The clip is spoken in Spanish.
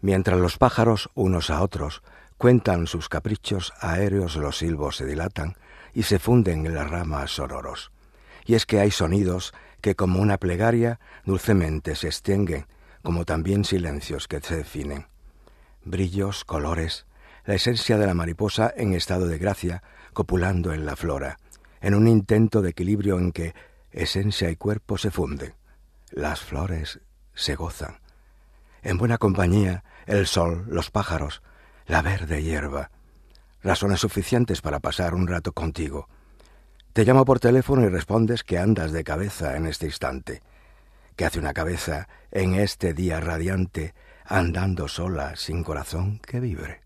Mientras los pájaros, unos a otros, cuentan sus caprichos aéreos, los silbos se dilatan y se funden en las ramas sororos. Y es que hay sonidos que, como una plegaria, dulcemente se extienden, como también silencios que se definen. Brillos, colores, la esencia de la mariposa en estado de gracia, copulando en la flora, en un intento de equilibrio en que esencia y cuerpo se funden. Las flores se gozan en buena compañía, el sol, los pájaros, la verde hierba. Razones suficientes para pasar un rato contigo. Te llamo por teléfono y respondes que andas de cabeza en este instante, que hace una cabeza en este día radiante, andando sola, sin corazón que vibre.